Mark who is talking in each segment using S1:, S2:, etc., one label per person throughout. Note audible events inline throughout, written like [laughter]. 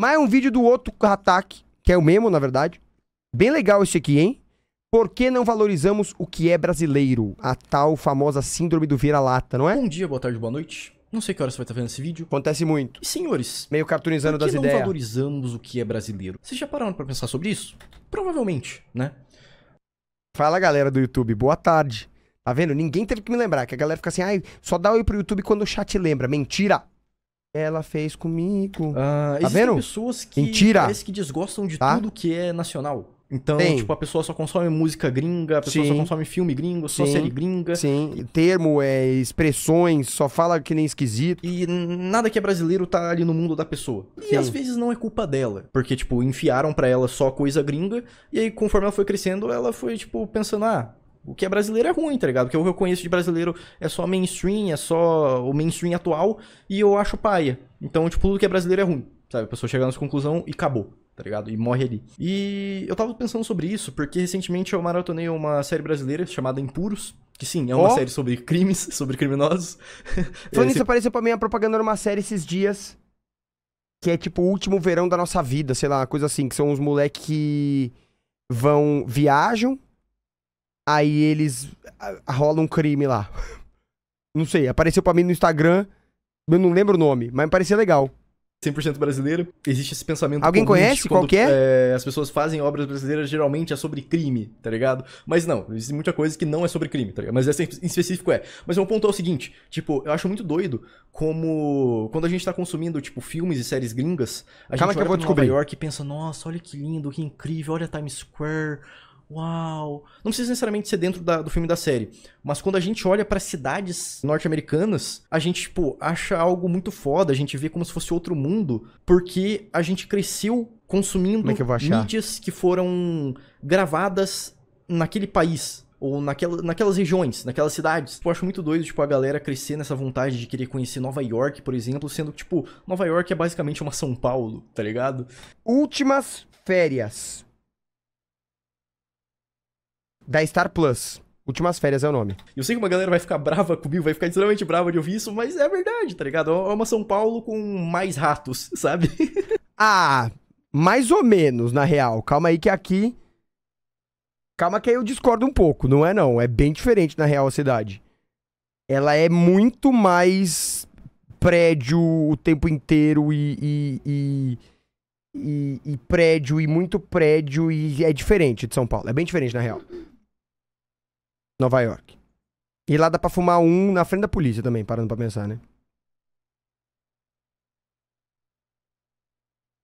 S1: Mas é um vídeo do outro ataque, que é o mesmo, na verdade. Bem legal esse aqui, hein? Por que não valorizamos o que é brasileiro? A tal famosa síndrome do vira-lata, não é? Bom dia, boa tarde, boa noite.
S2: Não sei que horas você vai estar vendo esse vídeo. Acontece muito. E senhores, meio cartunizando das ideias. Por que não valorizamos o que é brasileiro? Vocês já pararam para pensar sobre isso? Provavelmente, né?
S1: Fala galera do YouTube, boa tarde. Tá vendo? Ninguém teve que me lembrar, que a galera fica assim, ai, só dá oi pro YouTube quando o chat lembra. Mentira! Ela fez comigo. Ah, tá existem vendo? pessoas que Mentira. parece que desgostam de Tá? tudo que é nacional. Então, Tem. tipo, a pessoa só consome música gringa, a pessoa só consome filme gringo, só Sim. série gringa. Sim, termo, é, expressões, só fala que nem esquisito. E nada que é brasileiro tá ali no mundo da pessoa. E às vezes
S2: não é culpa dela. Porque, tipo, enfiaram pra ela só coisa gringa. E aí, conforme ela foi crescendo, ela foi, tipo, pensando, ah, o que é brasileiro é ruim, tá ligado? Porque o que eu conheço de brasileiro é só mainstream, é só o mainstream atual, e eu acho paia. Então, tipo, tudo que é brasileiro é ruim, sabe? A pessoa chega nessa conclusão e acabou tá ligado? E morre ali. E eu tava pensando sobre isso, porque recentemente eu maratonei uma série brasileira chamada Impuros. Que sim, é uma oh. série sobre crimes, [laughs] sobre criminosos.
S1: [laughs] Falando isso apareceu pra mim a propaganda numa série esses dias. Que é tipo o último verão da nossa vida, sei lá, coisa assim. Que são uns moleques que vão, viajam Aí eles. rola um crime lá. [laughs] Não sei, apareceu pra mim no Instagram. Eu não lembro o nome, mas me parecia legal. 100% brasileiro. Existe esse pensamento. Alguém conhece? Qualquer?
S2: é? é? As pessoas fazem obras brasileiras, geralmente é sobre crime, tá ligado? Mas não, existe muita coisa que não é sobre crime, tá ligado? Mas essa em específico é. Mas é meu ponto é o seguinte: tipo, eu acho muito doido como. Quando a gente tá consumindo, tipo, filmes e séries gringas, a Calma gente que olha eu vou descobrir. Nova York e pensa, nossa, olha que lindo, que incrível, olha Times Square, uau. Não precisa necessariamente ser dentro da, do filme da série, mas quando a gente olha para cidades norte-americanas, a gente, tipo, acha algo muito foda, a gente vê como se fosse outro mundo, porque a gente cresceu consumindo é que mídias que foram gravadas naquele país, ou naquela, naquelas regiões, naquelas cidades. Eu acho muito doido, tipo, a galera crescer nessa vontade de querer conhecer Nova York, por exemplo, sendo que, tipo, Nova York é basicamente uma São Paulo, tá
S1: ligado? Últimas férias da Star Plus. Últimas férias é o nome. Eu sei que uma galera vai ficar brava comigo, vai ficar extremamente brava
S2: de ouvir isso, mas é verdade, tá ligado? É uma São Paulo com mais ratos, [laughs] sabe?
S1: ah, mais ou menos, na real. Calma aí que aqui. Calma que aí eu discordo um pouco, não é não. É bem diferente, na real, a cidade. Ela é muito mais prédio o tempo inteiro e, e, e... E, e, prédio e muito prédio e é diferente de São Paulo. É bem diferente, na real. Nova York. E lá dá pra fumar um na frente da polícia também, parando pra pensar, né?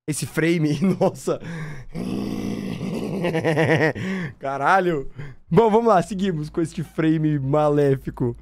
S1: Esse frame, [laughs] nossa. Caralho. Bom, vamos lá, seguimos com este frame maléfico.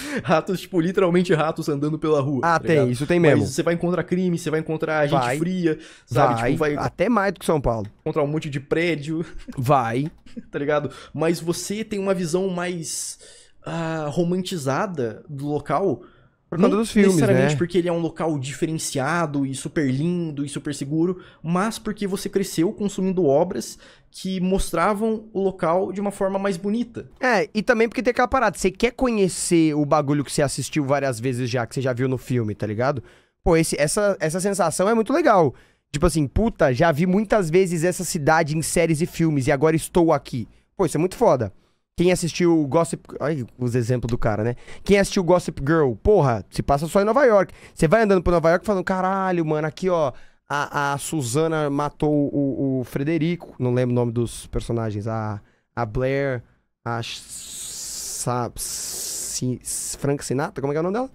S1: [laughs] ratos,
S2: tipo, literalmente ratos andando pela rua. Ah, tá tem, ligado? isso tem mesmo. Mas você vai encontrar crime, você vai encontrar gente vai, fria, sabe? Tipo, vai, tipo, vai, até mais do que São Paulo. Encontrar um monte de prédio. [laughs] Vai. tá ligado? Mas você tem uma visão mais uh, romantizada do local. Por conta dos filmes, necessariamente né? porque ele é um local diferenciado e super lindo e super seguro, mas porque você cresceu consumindo obras que mostravam o local de uma forma mais bonita.
S1: É, e também porque tem aquela parada, você quer conhecer o bagulho que você assistiu várias vezes já, que você já viu no filme, tá ligado? Pô, esse, essa, essa sensação é muito legal. Tipo assim, puta, já vi muitas vezes essa cidade em séries e filmes e agora estou aqui. Pô, isso é muito foda. Quem assistiu o Gossip... Ai, os exemplos do cara, né? Quem assistiu Gossip Girl, porra, se passa só em Nova York. Você vai andando por Nova York falando, caralho, mano, aqui, ó a, a Suzana matou o, o Frederico, não lembro o nome dos personagens. A, a Blair, a Sa, si, Frank Sinatra, como é que é o nome dela?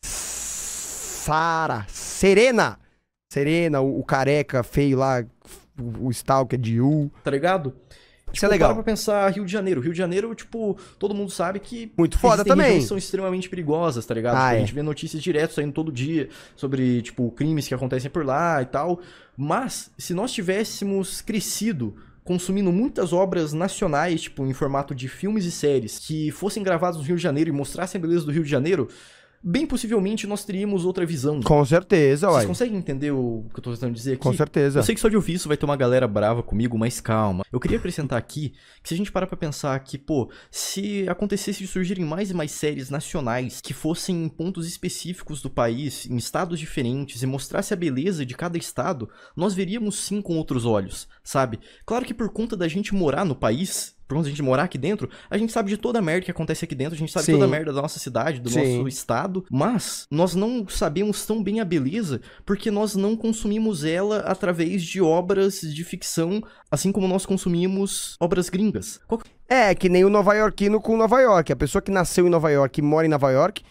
S1: Sara, Serena. Serena, o, o careca feio lá, o, o Stalker de U. Tá ligado? Tipo, Isso é legal. Para pra
S2: pensar Rio de Janeiro. Rio de Janeiro, tipo, todo mundo sabe que. Muito foda também. são extremamente perigosas, tá ligado? Ah, tipo, é. A gente vê notícias direto saindo todo dia sobre, tipo, crimes que acontecem por lá e tal. Mas, se nós tivéssemos crescido consumindo muitas obras nacionais, tipo, em formato de filmes e séries, que fossem gravados no Rio de Janeiro e mostrassem a beleza do Rio de Janeiro, bem possivelmente nós teríamos outra visão. Com
S1: certeza, ué. Vocês
S2: conseguem entender o que eu tô tentando dizer aqui? Com certeza. Eu sei que só de ouvir isso vai ter uma galera brava comigo, mas calma. Eu queria acrescentar aqui que se a gente parar pra pensar que, pô, se acontecesse de surgirem mais e mais séries nacionais que fossem em pontos específicos do país, em estados diferentes, e mostrasse a beleza de cada estado, nós veríamos sim com outros olhos, sabe? Claro que por conta da gente morar no país, por conta de a gente morar aqui dentro, a gente sabe de toda a merda que acontece aqui dentro, a gente sabe Sim. toda a merda da nossa cidade, do Sim. nosso estado, mas nós não sabemos tão bem a beleza porque nós não consumimos ela através de obras de ficção, assim como nós consumimos obras gringas.
S1: Qual... É, que nem o nova iorquino com Nova York. A pessoa que nasceu em Nova York e mora em Nova York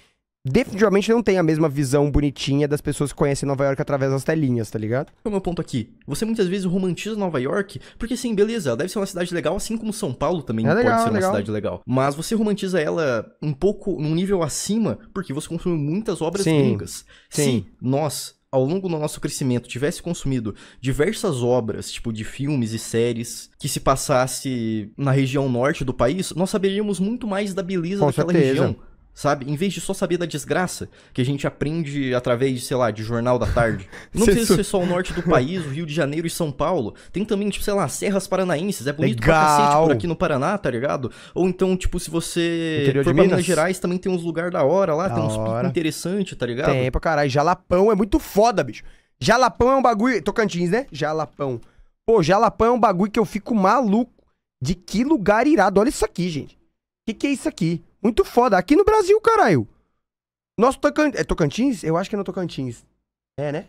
S1: definitivamente não tem a mesma visão bonitinha das pessoas que conhecem Nova York através das telinhas, tá ligado? É o meu ponto aqui.
S2: Você muitas vezes romantiza Nova York, porque sim, beleza, deve ser uma cidade legal, assim como São Paulo também é legal, pode ser é uma cidade legal. Mas você romantiza ela um pouco, num nível acima, porque você consome muitas obras sim, gringas. Sim. Se nós, ao longo do nosso crescimento tivesse consumido diversas obras, tipo de filmes e séries, que se passasse na região norte do país, nós saberíamos muito mais da beleza Com daquela certeza. região sabe? Em vez de só saber da desgraça, que a gente aprende através, sei lá, de jornal da tarde. [laughs] Não precisa ser só o norte do país, o Rio de Janeiro e São Paulo. Tem também, tipo, sei lá, Serras Paranaenses. É bonito Legal. pra cacete por aqui no Paraná, tá ligado? Ou então, tipo, se você Interior for pra Minas. Minas Gerais, também tem uns lugares da hora lá, da tem uns picos interessantes, tá ligado? Tem
S1: pra caralho. Jalapão é muito foda, bicho. Jalapão é um bagulho. Tocantins, né? Jalapão. Pô, Jalapão é um bagulho que eu fico maluco. De que lugar irado. Olha isso aqui, gente. O que, que é isso aqui? Muito foda. Aqui no Brasil, caralho. Nosso Tocantins. É Tocantins? Eu acho que é no Tocantins. É, né?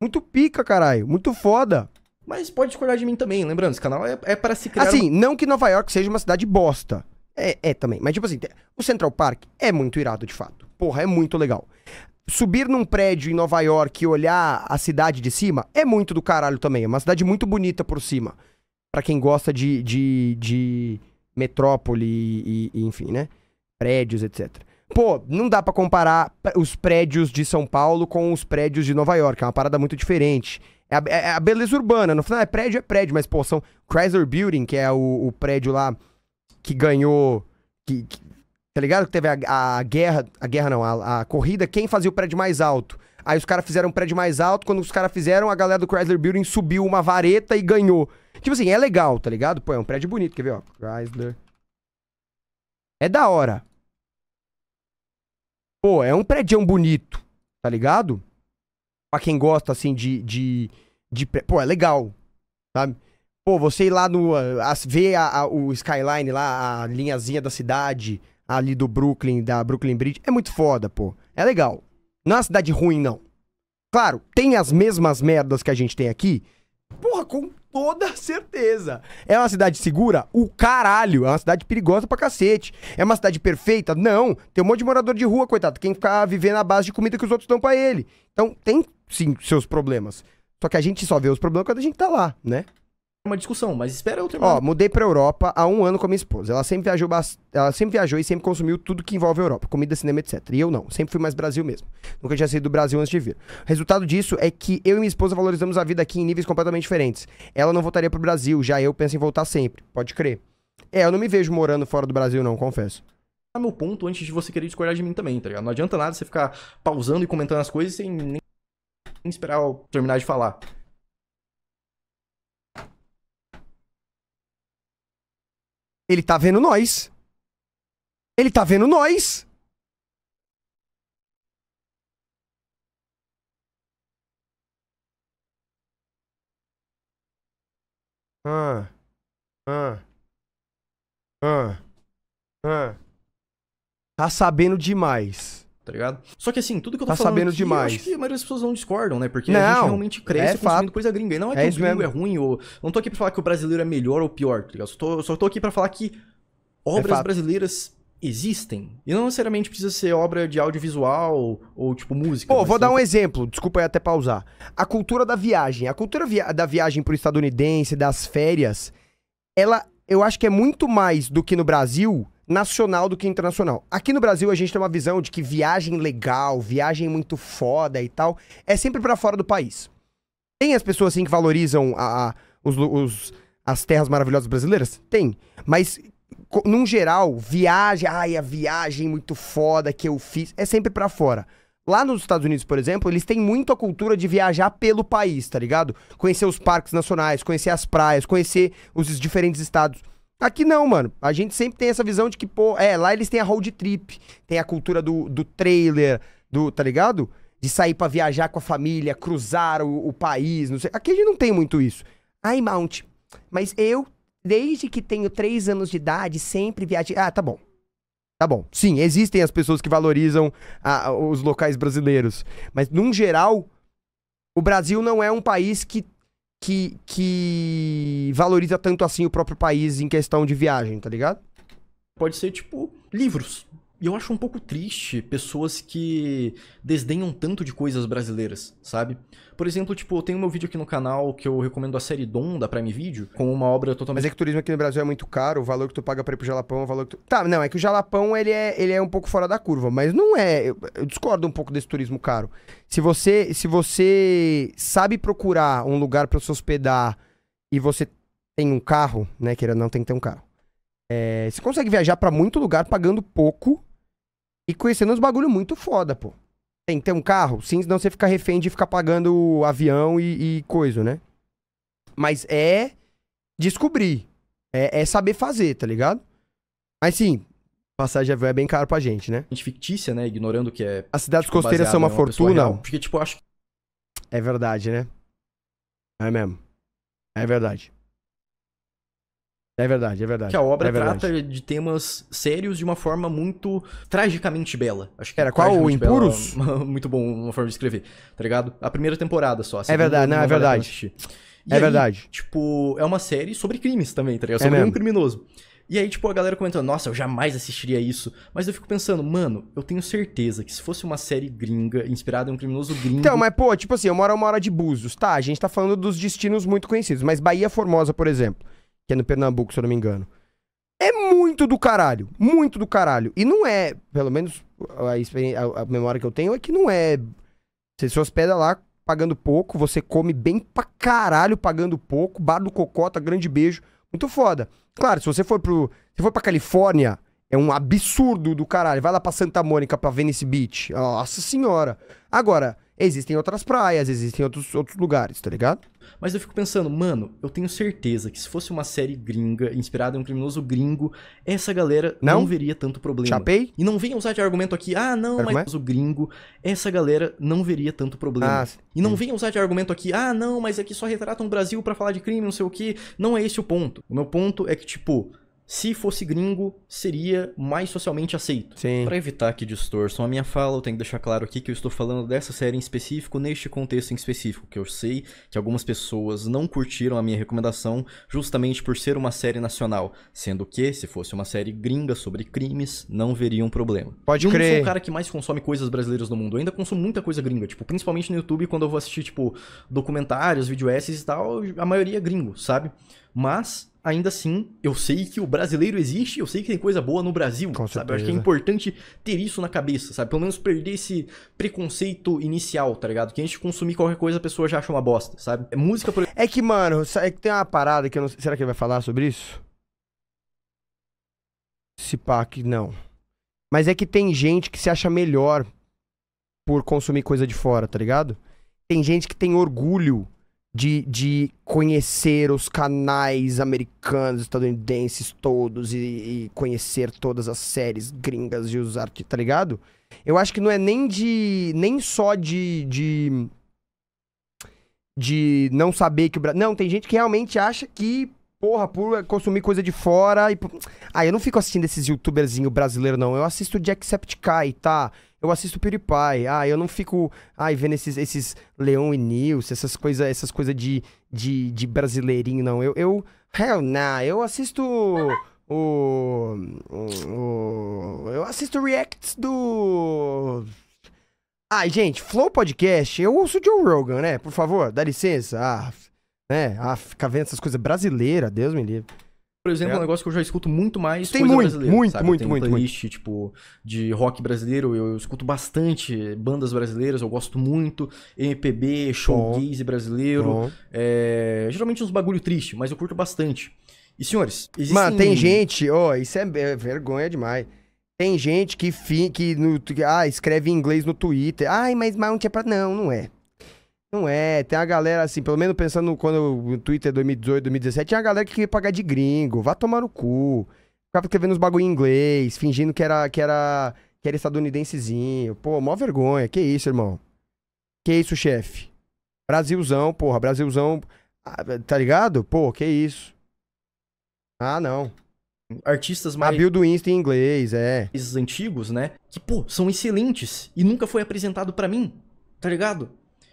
S1: Muito pica, caralho. Muito foda.
S2: Mas pode discordar de
S1: mim também, lembrando, esse canal é, é para se criar. Assim, uma... não que Nova York seja uma cidade bosta. É, é também. Mas, tipo assim, o Central Park é muito irado, de fato. Porra, é muito legal. Subir num prédio em Nova York e olhar a cidade de cima é muito do caralho também. É uma cidade muito bonita por cima. para quem gosta de, de, de metrópole e, e enfim, né? prédios, etc. Pô, não dá para comparar os prédios de São Paulo com os prédios de Nova York, é uma parada muito diferente. É a, é, é a beleza urbana, no final é prédio, é prédio, mas pô, são Chrysler Building, que é o, o prédio lá que ganhou, que, que, tá ligado? Que teve a, a guerra, a guerra não, a, a corrida, quem fazia o prédio mais alto? Aí os caras fizeram um prédio mais alto. Quando os caras fizeram, a galera do Chrysler Building subiu uma vareta e ganhou. Tipo assim, é legal, tá ligado? Pô, é um prédio bonito. Quer ver, ó? Chrysler é da hora. Pô, é um prédio bonito, tá ligado? Pra quem gosta, assim, de, de, de... Pô, é legal, sabe? Pô, você ir lá no... ver a, a, o skyline lá, a linhazinha da cidade ali do Brooklyn, da Brooklyn Bridge, é muito foda, pô. É legal. Não é uma cidade ruim, não. Claro, tem as mesmas merdas que a gente tem aqui. Porra, com toda certeza. É uma cidade segura? O caralho! É uma cidade perigosa pra cacete. É uma cidade perfeita? Não. Tem um monte de morador de rua, coitado. Quem ficar vivendo na base de comida que os outros dão pra ele. Então, tem sim seus problemas. Só que a gente só vê os problemas quando a gente tá lá, né?
S2: uma discussão, mas espera eu terminar.
S1: Ó, mudei pra Europa há um ano com a minha esposa. Ela sempre viajou ela sempre viajou e sempre consumiu tudo que envolve a Europa, comida, cinema, etc. E eu não, sempre fui mais Brasil mesmo. Nunca tinha saído do Brasil antes de vir. O resultado disso é que eu e minha esposa valorizamos a vida aqui em níveis completamente diferentes. Ela não voltaria pro Brasil, já eu penso em voltar sempre, pode crer. É, eu não me vejo morando fora do Brasil não, confesso
S2: é meu ponto antes de você querer discordar de mim também, tá ligado? Não adianta nada você ficar pausando e comentando as coisas sem nem esperar eu terminar de falar.
S1: Ele tá vendo nós. Ele tá vendo nós. Ah. Ah. Ah. Ah. Tá sabendo demais tá
S2: ligado? Só que assim, tudo que eu tô tá falando sabendo aqui, demais. acho que a maioria das
S1: pessoas não discordam, né? Porque não, a gente realmente cresce é consumindo fato.
S2: coisa gringa. E não é, é que é o gringo é ruim, ou... não tô aqui pra falar que o brasileiro é melhor ou pior, tá ligado? Só tô, só tô aqui pra falar que obras é brasileiras existem. E não necessariamente precisa ser obra de
S1: audiovisual ou, tipo, música. Pô, vou dar um exemplo, desculpa aí até pausar. A cultura da viagem. A cultura via da viagem pro estadunidense, das férias, ela... Eu acho que é muito mais do que no Brasil nacional do que internacional. Aqui no Brasil a gente tem uma visão de que viagem legal, viagem muito foda e tal, é sempre para fora do país. Tem as pessoas assim que valorizam a, a os, os, as terras maravilhosas brasileiras? Tem. Mas, num geral, viagem, ai, a viagem muito foda que eu fiz, é sempre para fora. Lá nos Estados Unidos, por exemplo, eles têm muito a cultura de viajar pelo país, tá ligado? Conhecer os parques nacionais, conhecer as praias, conhecer os diferentes estados. Aqui não, mano. A gente sempre tem essa visão de que, pô, é, lá eles têm a road trip, tem a cultura do, do trailer, do, tá ligado? De sair para viajar com a família, cruzar o, o país, não sei. Aqui a gente não tem muito isso. Ai, Mount, mas eu, desde que tenho três anos de idade, sempre viajei. Ah, tá bom. Tá bom. Sim, existem as pessoas que valorizam a, os locais brasileiros. Mas, num geral, o Brasil não é um país que que, que valoriza tanto assim o próprio país em questão de viagem, tá ligado? Pode ser, tipo, livros. E eu acho um pouco triste pessoas
S2: que desdenham tanto de coisas brasileiras, sabe? Por exemplo, tipo, eu tenho meu vídeo aqui no
S1: canal que eu recomendo a série Dom da Prime Video, com uma obra totalmente. Mas é que o turismo aqui no Brasil é muito caro, o valor que tu paga pra ir pro Jalapão é o valor que tu. Tá, não, é que o Jalapão ele é, ele é um pouco fora da curva, mas não é. Eu, eu discordo um pouco desse turismo caro. Se você, se você sabe procurar um lugar para se hospedar e você tem um carro, né, querendo não, tem que ter um carro. É, você consegue viajar para muito lugar pagando pouco e conhecendo uns bagulho muito foda, pô. Tem que ter um carro? Sim, senão você fica refém de ficar pagando avião e, e coisa, né? Mas é descobrir. É, é saber fazer, tá ligado? Mas sim, passagem de avião é bem caro pra gente, né? Gente fictícia, né? Ignorando que é. As cidades tipo, costeiras são uma, uma fortuna. Porque, tipo, acho. É verdade, né? É mesmo. É verdade. É verdade, é verdade. Que a obra é trata
S2: de temas sérios de uma forma muito tragicamente bela. Acho que era qual o Impuros? Bela, [laughs] muito bom uma forma de escrever, tá ligado? A primeira temporada só. É verdade, não, não é verdade. é aí, verdade. Tipo, é uma série sobre crimes também, tá ligado? É sobre é um criminoso. E aí, tipo, a galera comentando, nossa, eu jamais assistiria isso. Mas eu fico pensando, mano, eu tenho certeza que se fosse uma série gringa, inspirada em um criminoso gringo. Então, mas,
S1: pô, tipo assim, eu moro a uma hora de Búzios, tá? A gente tá falando dos destinos muito conhecidos, mas Bahia Formosa, por exemplo que é no Pernambuco, se eu não me engano. É muito do caralho, muito do caralho. E não é, pelo menos a, a memória que eu tenho é que não é. Você se hospeda lá pagando pouco, você come bem pra caralho pagando pouco, bar do Cocota, tá grande beijo, muito foda. Claro, se você for pro, se for pra Califórnia, é um absurdo do caralho. Vai lá pra Santa Mônica, pra Venice Beach, nossa senhora. Agora, existem outras praias, existem outros, outros lugares, tá ligado?
S2: Mas eu fico pensando, mano, eu tenho certeza que se fosse uma série gringa, inspirada em um criminoso gringo, essa galera não, não veria tanto problema. Chapei? E não venha usar de argumento aqui, ah, não, mas o é? gringo, essa galera não veria tanto problema. Ah, e não hum. venha usar de argumento aqui, ah, não, mas aqui é só retratam o Brasil para falar de crime, não sei o que. Não é esse o ponto. O meu ponto é que, tipo, se fosse gringo, seria mais socialmente aceito. Sim. Para evitar que distorçam a minha fala, eu tenho que deixar claro aqui que eu estou falando dessa série em específico, neste contexto em específico, que eu sei que algumas pessoas não curtiram a minha recomendação justamente por ser uma série nacional, sendo que se fosse uma série gringa sobre crimes, não veria um problema. Pode crer. Eu sou o cara que mais consome coisas brasileiras no mundo. Eu ainda consumo muita coisa gringa, tipo, principalmente no YouTube, quando eu vou assistir tipo documentários, vídeo e tal, a maioria é gringo, sabe? Mas, ainda assim, eu sei que o brasileiro existe, eu sei que tem coisa boa no Brasil, Com sabe? Certeza. Eu acho que é importante ter isso na cabeça, sabe? Pelo menos perder esse preconceito inicial, tá ligado? Que a gente consumir qualquer coisa, a pessoa já acha uma bosta, sabe? É música,
S1: por É que, mano, é que tem uma parada que eu não sei... Será que ele vai falar sobre isso? Se pá que não. Mas é que tem gente que se acha melhor por consumir coisa de fora, tá ligado? Tem gente que tem orgulho de, de conhecer os canais americanos, estadunidenses todos e, e conhecer todas as séries gringas e os artistas, tá ligado? Eu acho que não é nem de. nem só de. de, de não saber que o Brasil. Não, tem gente que realmente acha que porra por consumir coisa de fora. E... Ah, eu não fico assistindo esses youtuberzinhos brasileiro, não. Eu assisto Jacksepticeye, tá? Eu assisto PewDiePie. Ah, eu não fico ai, vendo esses, esses Leon e Nils, essas coisas essas coisa de, de, de brasileirinho, não. Eu, eu. Hell nah, eu assisto. O, o, Eu assisto reacts do. Ai, gente, Flow Podcast, eu ouço Joe Rogan, né? Por favor, dá licença. Ah, né? Ah, ficar vendo essas coisas brasileiras, Deus me livre.
S2: Por exemplo, é um negócio que eu já escuto muito mais tem coisa muito, brasileira. Muito, sabe? muito, tem muito, playlist, muito. tipo, de rock brasileiro, eu, eu, escuto bastante bandas brasileiras, eu gosto muito. MPB, showgaze brasileiro.
S1: É, geralmente uns bagulho triste, mas eu curto bastante. E senhores, existem... Mano, tem gente, ó, oh, isso é, é vergonha demais. Tem gente que, fi, que, no, que ah, escreve em inglês no Twitter. Ai, mas Mount é pra. Não, não é. Não é, tem a galera assim, pelo menos pensando quando o Twitter 2018, 2017, tinha a galera que queria pagar de gringo, vá tomar no cu. Ficava escrevendo uns bagulho em inglês, fingindo que era, que era, que era estadunidensezinho. Pô, mó vergonha. Que isso, irmão? Que isso, chefe? Brasilzão, porra, Brasilzão. Ah, tá ligado? Pô, que isso? Ah, não
S2: artistas mais. A build
S1: do Insta em inglês, é. Esses antigos, né? Que, pô, são excelentes e nunca
S2: foi apresentado para mim, tá ligado?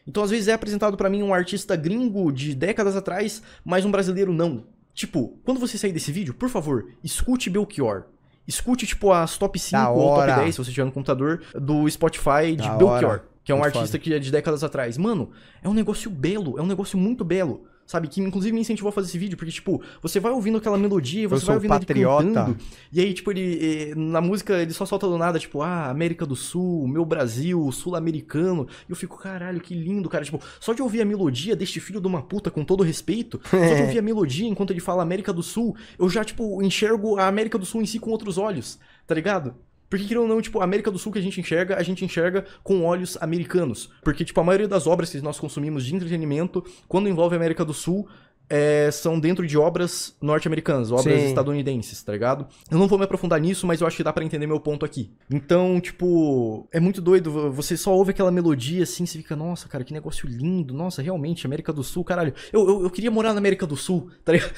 S2: Então, às vezes, é apresentado para mim um artista gringo de décadas atrás, mas um brasileiro não. Tipo, quando você sair desse vídeo, por favor, escute Belchior. Escute, tipo, as top 5 ou top 10, se você tiver no computador, do Spotify de da Belchior. Hora. Que é um muito artista foda. que é de décadas atrás. Mano, é um negócio belo, é um negócio muito belo sabe? Que inclusive me incentivou a fazer esse vídeo, porque, tipo, você vai ouvindo aquela melodia, você vai ouvindo patriota. ele cantando. E aí, tipo, ele, na música, ele só solta do nada, tipo, ah, América do Sul, meu Brasil, sul-americano. E eu fico, caralho, que lindo, cara. Tipo, só de ouvir a melodia deste filho de uma puta, com todo respeito, só de [laughs] ouvir a melodia enquanto ele fala América do Sul, eu já, tipo, enxergo a América do Sul em si com outros olhos, tá ligado? Porque, querendo ou não, tipo, a América do Sul que a gente enxerga, a gente enxerga com olhos americanos. Porque, tipo, a maioria das obras que nós consumimos de entretenimento, quando envolve a América do Sul, é, são dentro de obras norte-americanas, obras Sim. estadunidenses, tá ligado? Eu não vou me aprofundar nisso, mas eu acho que dá para entender meu ponto aqui. Então, tipo, é muito doido. Você só ouve aquela melodia assim, você fica, nossa, cara, que negócio lindo. Nossa, realmente, América do Sul, caralho. Eu, eu, eu queria morar na América do Sul, [laughs] tá ligado?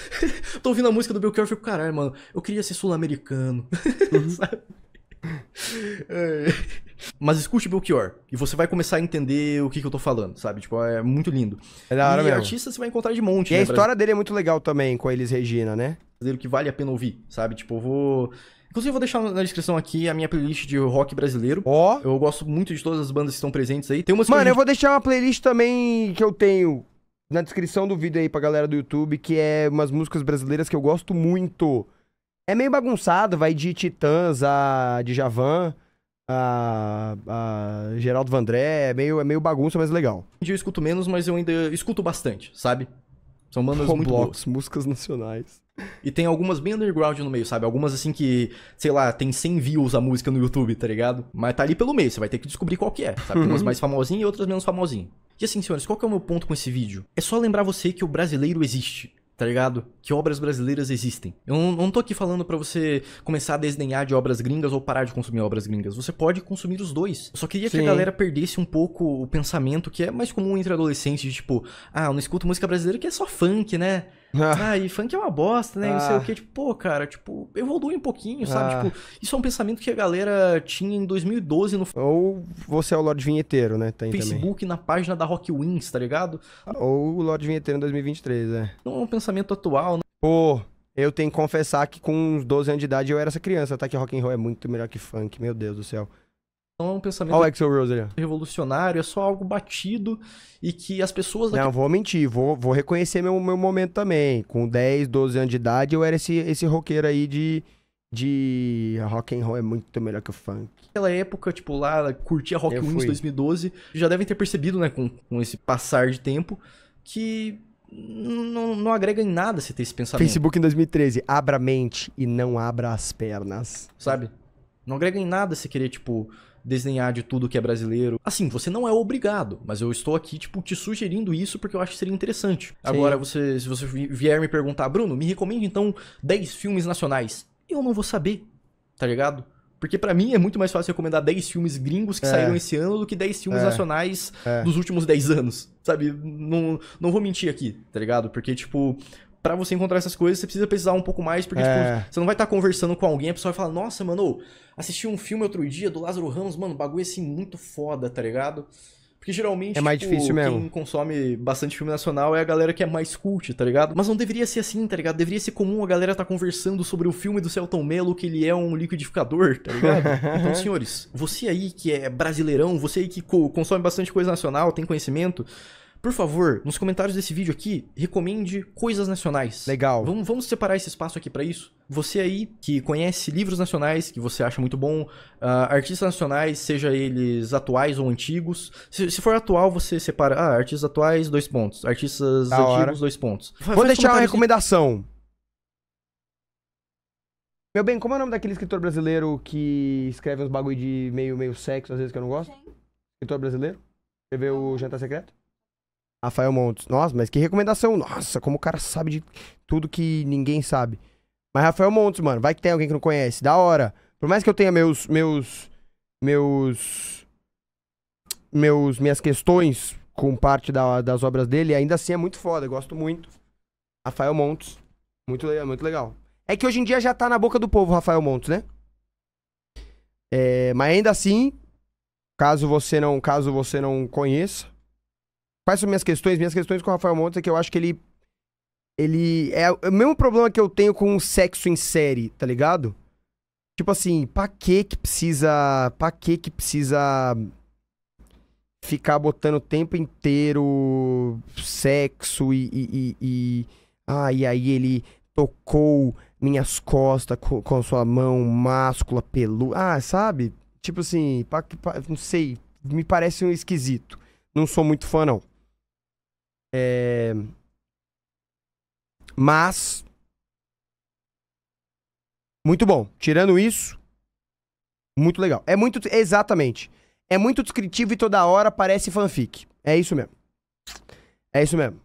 S2: Tô ouvindo a música do Bill Carr e fico, caralho, mano, eu queria ser sul-americano, [laughs] uhum. sabe? [laughs] Mas escute Belchior e você vai começar a entender o que, que eu tô falando, sabe? Tipo, é muito lindo. É da hora e mesmo. artista você vai encontrar de monte. E né, a história Brasil? dele é muito legal também com a Elis Regina, né? Que vale a pena ouvir, sabe? Tipo, eu vou. Inclusive, eu vou deixar na descrição aqui a minha playlist de rock brasileiro. Ó. Oh. Eu gosto muito de todas as bandas que estão presentes aí. Tem umas Mano, gente... eu vou
S1: deixar uma playlist também que eu tenho na descrição do vídeo aí pra galera do YouTube, que é umas músicas brasileiras que eu gosto muito. É meio bagunçado, vai de Titãs a Djavan, a, a Geraldo Vandré, é meio, é meio bagunça, mas legal. Eu escuto menos, mas eu ainda escuto bastante, sabe? São bandas Home muito blocks, boas. músicas nacionais.
S2: E tem algumas bem underground no meio, sabe? Algumas assim que, sei lá, tem 100 views a música no YouTube, tá ligado? Mas tá ali pelo meio, você vai ter que descobrir qual que é, sabe? Tem umas uhum. mais famosinhas e outras menos famosinhas. E assim, senhores, qual que é o meu ponto com esse vídeo? É só lembrar você que o brasileiro existe tá ligado? Que obras brasileiras existem. Eu não, tô aqui falando para você começar a desdenhar de obras gringas ou parar de consumir obras gringas. Você pode consumir os dois. Eu só queria Sim. que a galera perdesse um pouco o pensamento que é mais comum entre adolescentes, de tipo, ah, eu não escuto música brasileira que é só funk, né? [laughs] ah, e funk é uma bosta, né? Ah. Não sei ah. o quê. Tipo, pô, cara, tipo, evolui um pouquinho, sabe? Ah. Tipo, isso é um pensamento que a galera tinha em 2012 no. Ou você é o Lorde Vinheteiro, né? Tem Facebook, também. na página da Rock Wins, tá ligado? Ou o Lorde Vinheteiro em
S1: 2023, é. Não é um pensamento atual, né? Pô, eu tenho que confessar que com uns 12 anos de idade eu era essa criança, tá? Que rock and roll é muito melhor que funk, meu Deus do céu.
S2: Então, é um pensamento Olha o Axel Rose ali. revolucionário, é só algo batido e que as pessoas. Daqui... Não,
S1: vou mentir, vou, vou reconhecer meu, meu momento também. Com 10, 12 anos de idade, eu era esse, esse roqueiro aí de de rock and roll é muito melhor que o funk.
S2: Naquela época, tipo, lá, curtia Rock eu
S1: 2012,
S2: já devem ter percebido, né, com, com
S1: esse passar de tempo,
S2: que não, não agrega em nada você ter esse pensamento. Facebook
S1: em 2013, abra a mente e não abra
S2: as pernas. Sabe? Não agrega em nada você querer, tipo, desenhar de tudo que é brasileiro. Assim, você não é obrigado, mas eu estou aqui, tipo, te sugerindo isso porque eu acho que seria interessante. Sim. Agora, você, se você vier me perguntar, Bruno, me recomende então 10 filmes nacionais. Eu não vou saber, tá ligado? Porque para mim é muito mais fácil recomendar 10 filmes gringos que é. saíram esse ano do que 10 filmes é. nacionais é. dos últimos 10 anos. Sabe? Não, não vou mentir aqui, tá ligado? Porque, tipo, para você encontrar essas coisas, você precisa pesquisar um pouco mais, porque é. tipo, você não vai estar tá conversando com alguém, a pessoa vai falar, nossa, mano, assisti um filme outro dia do Lázaro Ramos, mano, bagulho assim muito foda, tá ligado? Porque geralmente, é mais tipo, difícil mesmo. quem consome bastante filme nacional é a galera que é mais cult, tá ligado? Mas não deveria ser assim, tá ligado? Deveria ser comum a galera tá conversando sobre o filme do Celton Mello, que ele é um liquidificador, tá ligado? [laughs] então, senhores, você aí que é brasileirão, você aí que consome bastante coisa nacional, tem conhecimento, por favor, nos comentários desse vídeo aqui, recomende coisas nacionais. Legal. Vamos, vamos separar esse espaço aqui para isso? Você aí que conhece livros nacionais que você acha muito bom, uh, artistas nacionais, seja eles atuais ou antigos. Se, se, for atual, você separa. Ah, artistas atuais, dois pontos. Artistas da antigos, hora. dois pontos. Vai, Vou deixar uma recomendação.
S1: Meu bem, como é o nome daquele escritor brasileiro que escreve uns bagulho de meio, meio sexo, às vezes que eu não gosto? Sim. Escritor brasileiro? Escreveu o Jantar Secreto? Rafael Montes. Nossa, mas que recomendação. Nossa, como o cara sabe de tudo que ninguém sabe. Mas Rafael Montes, mano, vai que tem alguém que não conhece. Da hora. Por mais que eu tenha meus. Meus. Meus. meus minhas questões com parte da, das obras dele, ainda assim é muito foda. Gosto muito. Rafael Montes. Muito legal, muito legal. É que hoje em dia já tá na boca do povo, Rafael Montes, né? É, mas ainda assim, caso você não, caso você não conheça, Quais são minhas questões? Minhas questões com o Rafael Montes é que eu acho que ele. Ele. É o mesmo problema que eu tenho com o sexo em série, tá ligado? Tipo assim, pra que que precisa. Pra que que precisa. Ficar botando o tempo inteiro sexo e. e, e, e... Ah, e aí ele tocou minhas costas com, com sua mão máscula, pelu. Ah, sabe? Tipo assim, pra, pra, não sei. Me parece um esquisito. Não sou muito fã, não. É... Mas. Muito bom. Tirando isso, muito legal. É muito. Exatamente. É muito descritivo e toda hora parece fanfic. É isso mesmo. É isso mesmo.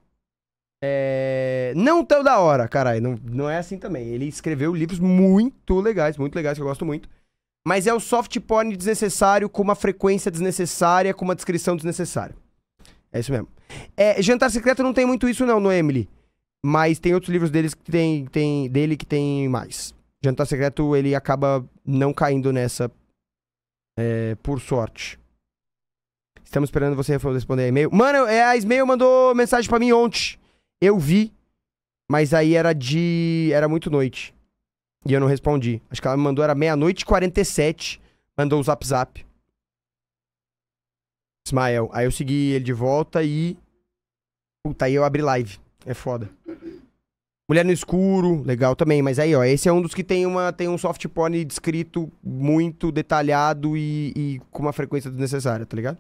S1: É... Não tão da hora, caralho. Não, não é assim também. Ele escreveu livros muito legais, muito legais, que eu gosto muito. Mas é o soft porn desnecessário, com uma frequência desnecessária, com uma descrição desnecessária. É isso mesmo. É, Jantar Secreto não tem muito isso, não, no Emily. Mas tem outros livros deles que tem, tem, dele que tem mais. Jantar Secreto, ele acaba não caindo nessa, é, por sorte. Estamos esperando você responder e-mail. Mano, é, a e-mail mandou mensagem para mim ontem. Eu vi, mas aí era de... era muito noite. E eu não respondi. Acho que ela me mandou, era meia-noite e 47. Mandou o zap zap. Ismael. Aí eu segui ele de volta e. Puta, aí eu abri live. É foda. Mulher no Escuro, legal também. Mas aí, ó, esse é um dos que tem, uma, tem um soft porn descrito muito detalhado e, e com uma frequência desnecessária, tá ligado?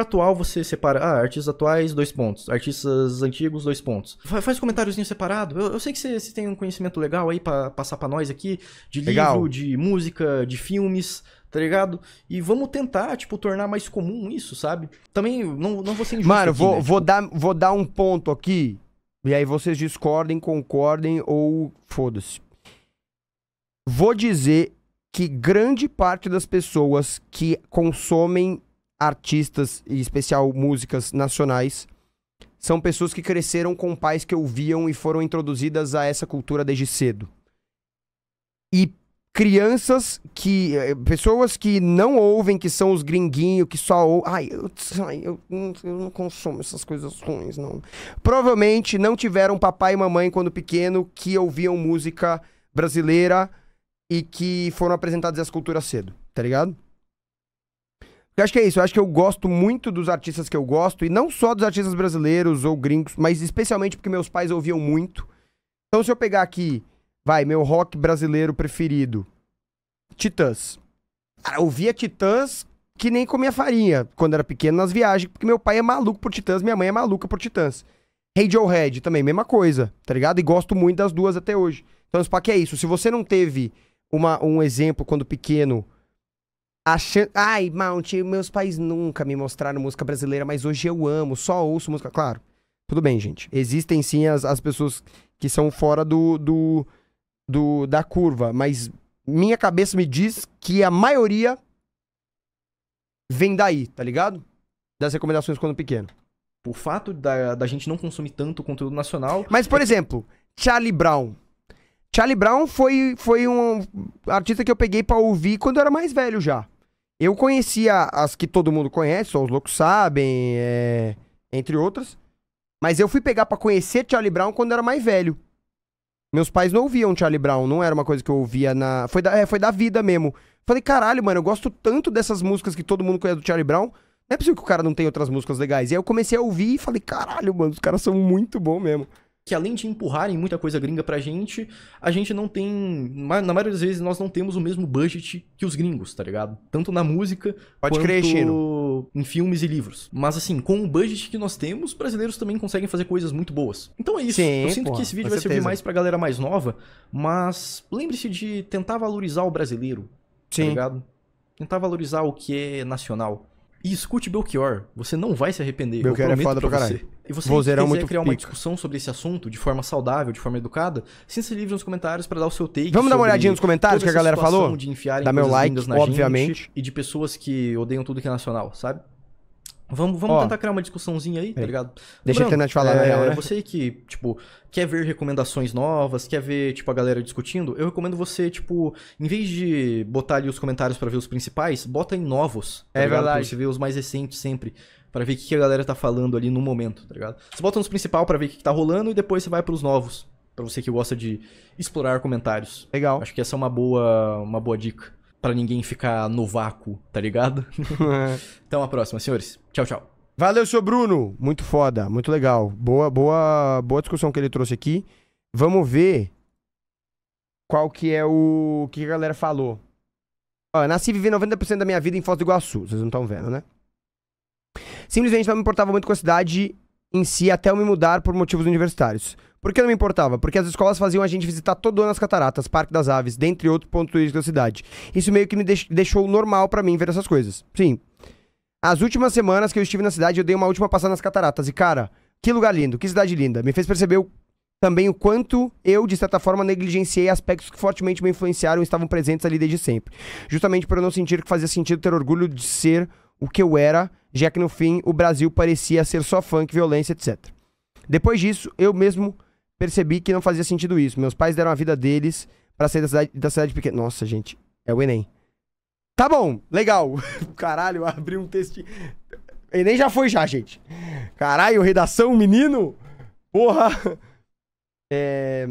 S1: Atual você separa. Ah, artistas atuais,
S2: dois pontos. Artistas antigos, dois pontos. Faz um comentáriozinho separado. Eu, eu sei que você tem um conhecimento legal aí para passar para nós aqui de legal. livro, de música, de filmes tá ligado? E vamos tentar, tipo, tornar mais comum isso, sabe? Também não, não vou ser injusto. Mano, aqui, vou, né? vou,
S1: dar, vou dar um ponto aqui. E aí vocês discordem, concordem ou foda-se. Vou dizer que grande parte das pessoas que consomem artistas, em especial músicas nacionais, são pessoas que cresceram com pais que ouviam e foram introduzidas a essa cultura desde cedo. E crianças que. Eh, pessoas que não ouvem, que são os gringuinhos, que só ouvem. Ai, eu, ai eu, hum, eu, não consumo essas coisas ruins, não. Provavelmente não tiveram papai e mamãe quando pequeno que ouviam música brasileira e que foram apresentados às culturas cedo, tá ligado? Eu acho que é isso, eu acho que eu gosto muito dos artistas que eu gosto, e não só dos artistas brasileiros ou gringos, mas especialmente porque meus pais ouviam muito. Então, se eu pegar aqui Vai, meu rock brasileiro preferido. Titãs. Cara, eu via Titãs que nem comia farinha quando era pequeno nas viagens, porque meu pai é maluco por Titãs, minha mãe é maluca por Titãs. Radiohead também, mesma coisa, tá ligado? E gosto muito das duas até hoje. Então, que é isso. Se você não teve uma, um exemplo quando pequeno, achando. Ai, Mount, meus pais nunca me mostraram música brasileira, mas hoje eu amo, só ouço música. Claro, tudo bem, gente. Existem sim as, as pessoas que são fora do, do do, da curva, mas minha cabeça me diz que a maioria vem daí, tá ligado? Das recomendações quando pequeno. O fato da, da gente não consumir tanto conteúdo nacional. Mas, por é... exemplo, Charlie Brown. Charlie Brown foi, foi um artista que eu peguei para ouvir quando eu era mais velho já. Eu conhecia as que todo mundo conhece, só os loucos sabem, é... entre outras. Mas eu fui pegar para conhecer Charlie Brown quando eu era mais velho. Meus pais não ouviam Charlie Brown, não era uma coisa que eu ouvia na. Foi da, é, foi da vida mesmo. Falei, caralho, mano, eu gosto tanto dessas músicas que todo mundo conhece do Charlie Brown. Não é possível que o cara não tenha outras músicas legais. E aí eu comecei a ouvir e falei, caralho, mano, os caras são muito bons mesmo que além de empurrarem muita coisa gringa pra gente,
S2: a gente não tem. Na maioria das vezes nós não temos o mesmo budget que os gringos, tá ligado? Tanto na música Pode quanto crer, em filmes e livros. Mas assim, com o budget que nós temos, brasileiros também conseguem fazer coisas muito boas. Então é isso. Sim, eu sinto que esse vídeo vai certeza. servir mais pra galera mais nova, mas lembre-se de tentar valorizar o brasileiro. Tá Sim. Tá ligado? Tentar valorizar o que é nacional. E escute Belchior, você não vai se arrepender. Belchior eu é foda pra, pra você. E você Vozeirão quiser criar uma discussão sobre esse assunto de forma saudável, de forma educada, sinta-se livre nos comentários para dar o seu take. Vamos dar uma olhadinha nos comentários que a galera falou? De enfiarem Dá meu like, obviamente. e de pessoas que odeiam tudo que é nacional, sabe? Vamos, vamos Ó, tentar criar uma discussãozinha aí, tá é. tá ligado? Deixa eu a internet falar, é, na real, né? Você que, tipo, quer ver recomendações novas, quer ver, tipo, a galera discutindo, eu recomendo você, tipo, em vez de botar ali os comentários para ver os principais, bota em novos. Tá é ligado? verdade. Pra você ver os mais recentes sempre. para ver o que a galera tá falando ali no momento, tá ligado? Você bota nos principais para ver o que tá rolando e depois você vai para os novos. para você que gosta de explorar comentários. Legal. Acho que essa é uma boa, uma boa dica para ninguém ficar no vácuo, tá ligado? [laughs] [laughs] então, a próxima, senhores. Tchau, tchau.
S1: Valeu, seu Bruno. Muito foda, muito legal. Boa, boa, boa discussão que ele trouxe aqui. Vamos ver qual que é o que a galera falou. Ó, nasci e vivi 90% da minha vida em Foz do Iguaçu. Vocês não estão vendo, né? Simplesmente não me importava muito com a cidade em si até eu me mudar por motivos universitários. Por que eu não me importava? Porque as escolas faziam a gente visitar todo ano as cataratas, Parque das Aves, dentre outros pontos turísticos da cidade. Isso meio que me deixou normal para mim ver essas coisas. Sim. As últimas semanas que eu estive na cidade, eu dei uma última passada nas cataratas. E, cara, que lugar lindo, que cidade linda. Me fez perceber o também o quanto eu, de certa forma, negligenciei aspectos que fortemente me influenciaram e estavam presentes ali desde sempre. Justamente por eu não sentir que fazia sentido ter orgulho de ser o que eu era, já que no fim o Brasil parecia ser só funk, violência, etc. Depois disso, eu mesmo percebi que não fazia sentido isso. Meus pais deram a vida deles para sair da cidade, da cidade pequena. Nossa, gente, é o Enem. Tá bom, legal. [laughs] Caralho, abri um texto. Enem já foi já, gente. Caralho, redação, menino. Porra. É...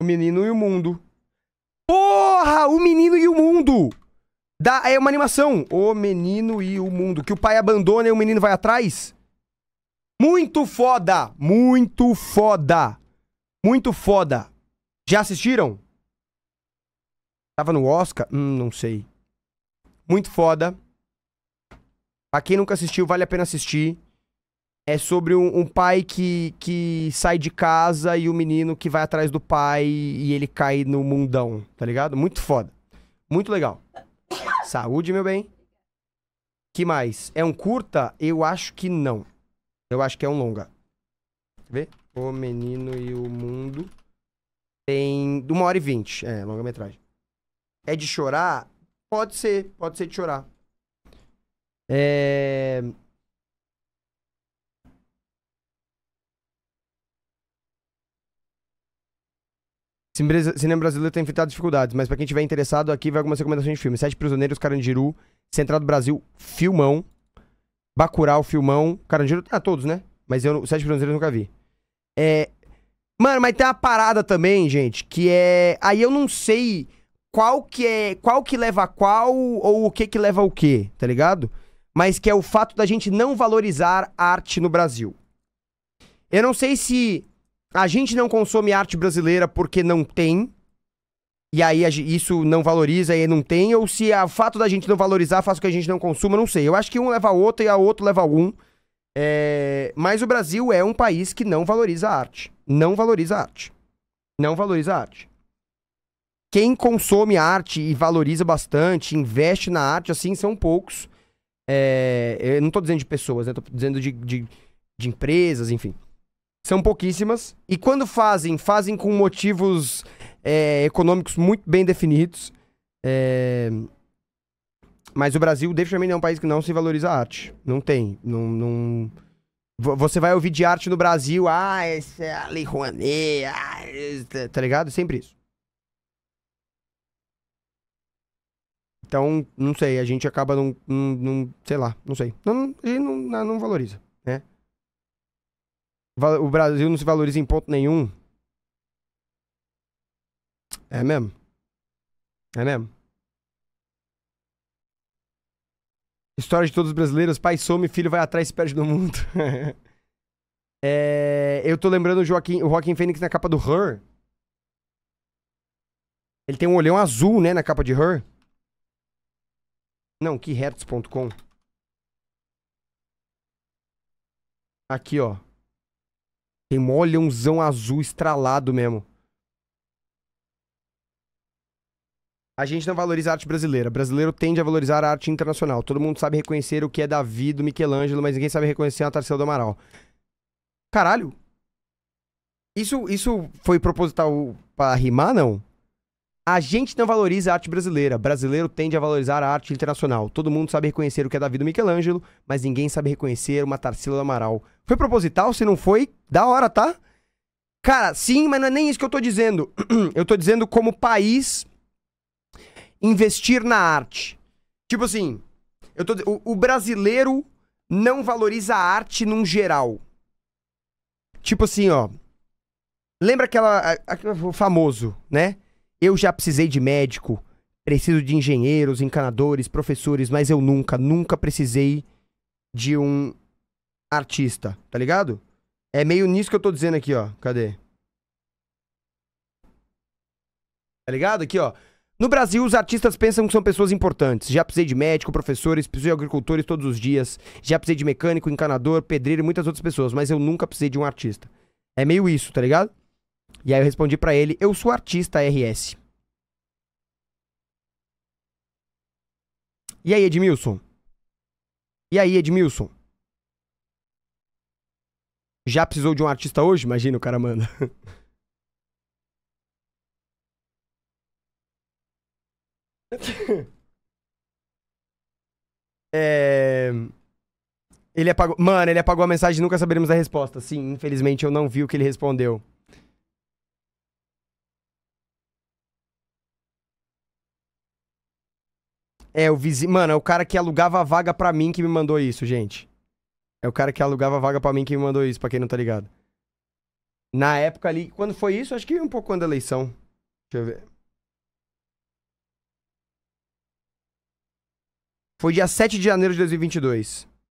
S1: O Menino e o Mundo. Porra, O Menino e o Mundo. Da... É uma animação. O Menino e o Mundo. Que o pai abandona e o menino vai atrás. Muito foda! Muito foda! Muito foda! Já assistiram? Tava no Oscar? Hum, não sei. Muito foda. Pra quem nunca assistiu, vale a pena assistir. É sobre um, um, pai que, que sai de casa e o menino que vai atrás do pai e ele cai no mundão, tá ligado? Muito foda. Muito legal. Saúde, meu bem. Que mais? É um curta? Eu acho que não. Eu acho que é um longa. Vê? O Menino e o Mundo. Tem uma hora e vinte. É, longa-metragem. É de chorar? Pode ser, pode ser de chorar. É... Cinema brasileiro tem enfrentado dificuldades, mas para quem tiver interessado, aqui vai algumas recomendações de filme. Sete Prisioneiros, Carandiru, Central do Brasil, Filmão. Bacurau, Filmão, Carandiru, ah, todos, né? Mas eu, o Sete Prisioneiros nunca vi. É... Mano, mas tem uma parada também, gente, que é... Aí eu não sei qual que é... Qual que leva a qual ou o que que leva o que, tá ligado? Mas que é o fato da gente não valorizar arte no Brasil. Eu não sei se a gente não consome arte brasileira porque não tem, e aí isso não valoriza e não tem, ou se o fato da gente não valorizar faz com que a gente não consuma, não sei. Eu acho que um leva a outro e a outro leva a um. É... Mas o Brasil é um país que não valoriza a arte. Não valoriza a arte. Não valoriza a arte. Quem consome arte e valoriza bastante, investe na arte, assim, são poucos. É... Eu não estou dizendo de pessoas, né? Tô dizendo de, de, de empresas, enfim. São pouquíssimas. E quando fazem, fazem com motivos é, econômicos muito bem definidos. É... Mas o Brasil, definitivamente, é um país que não se valoriza a arte. Não tem. Não, não... Você vai ouvir de arte no Brasil, ah, esse é a Lei Rouanet, ah, esse... É", tá ligado? É sempre isso. Então, não sei, a gente acaba não, não, sei lá, não sei. Não, não, não, não valoriza, né? O Brasil não se valoriza em ponto nenhum. É mesmo? É mesmo? História de todos os brasileiros, pai some, filho vai atrás e perde no mundo. [laughs] é, eu tô lembrando o Joaquim, o Joaquim Fênix na capa do Her. Ele tem um olhão azul, né, na capa de Her. Não, que hertz.com. Aqui, ó. Tem um olhãozão azul estralado mesmo. A gente não valoriza a arte brasileira. O brasileiro tende a valorizar a arte internacional. Todo mundo sabe reconhecer o que é Davi do Michelangelo, mas ninguém sabe reconhecer a Tarsila do Amaral. Caralho. Isso, isso foi proposital para rimar, não? A gente não valoriza a arte brasileira. Brasileiro tende a valorizar a arte internacional. Todo mundo sabe reconhecer o que é Davi do Michelangelo, mas ninguém sabe reconhecer uma Tarsila do Amaral. Foi proposital? Se não foi, da hora, tá? Cara, sim, mas não é nem isso que eu tô dizendo. [clears throat] eu tô dizendo como país investir na arte. Tipo assim, eu tô, o, o brasileiro não valoriza a arte num geral. Tipo assim, ó. Lembra aquela. famoso, né? Eu já precisei de médico, preciso de engenheiros, encanadores, professores, mas eu nunca, nunca precisei de um artista, tá ligado? É meio nisso que eu tô dizendo aqui, ó. Cadê? Tá ligado? Aqui, ó. No Brasil, os artistas pensam que são pessoas importantes. Já precisei de médico, professores, precisei de agricultores todos os dias. Já precisei de mecânico, encanador, pedreiro e muitas outras pessoas. Mas eu nunca precisei de um artista. É meio isso, tá ligado? E aí eu respondi para ele: Eu sou artista RS. E aí, Edmilson? E aí, Edmilson? Já precisou de um artista hoje? Imagina o cara manda. [laughs] [laughs] é... Ele apagou. Mano, ele apagou a mensagem e nunca saberemos a resposta. Sim, infelizmente eu não vi o que ele respondeu. É, o vizinho. Mano, é o cara que alugava a vaga pra mim que me mandou isso, gente. É o cara que alugava a vaga pra mim que me mandou isso, pra quem não tá ligado. Na época ali, quando foi isso? Acho que um pouco quando da eleição. Deixa eu ver. Foi dia 7 de janeiro de 2022.